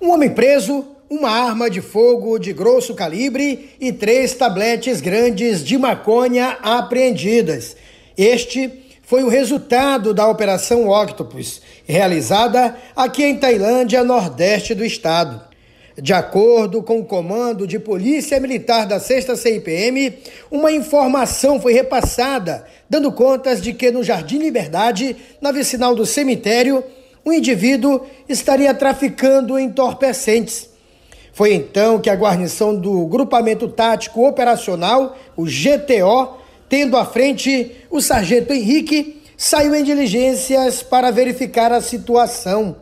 Um homem preso, uma arma de fogo de grosso calibre e três tabletes grandes de maconha apreendidas. Este foi o resultado da Operação Octopus, realizada aqui em Tailândia, nordeste do estado. De acordo com o comando de Polícia Militar da 6 CIPM, uma informação foi repassada, dando contas de que no Jardim Liberdade, na vicinal do cemitério, um indivíduo estaria traficando entorpecentes. Foi então que a guarnição do Grupamento Tático Operacional, o GTO, tendo à frente o sargento Henrique, saiu em diligências para verificar a situação.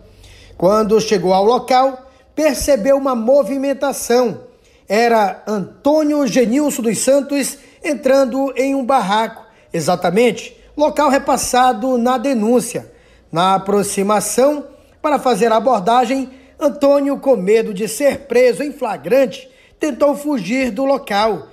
Quando chegou ao local, percebeu uma movimentação. Era Antônio Genilson dos Santos entrando em um barraco, exatamente local repassado na denúncia. Na aproximação, para fazer a abordagem, Antônio, com medo de ser preso em flagrante, tentou fugir do local,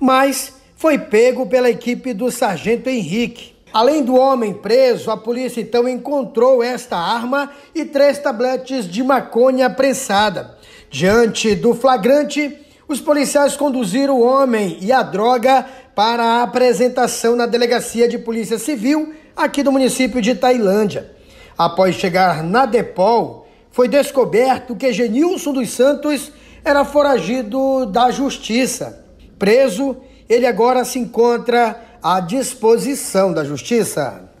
mas foi pego pela equipe do sargento Henrique. Além do homem preso, a polícia então encontrou esta arma e três tabletes de maconha prensada. Diante do flagrante, os policiais conduziram o homem e a droga para a apresentação na delegacia de polícia civil aqui do município de Tailândia. Após chegar na Depol, foi descoberto que Genilson dos Santos era foragido da justiça. Preso, ele agora se encontra à disposição da justiça.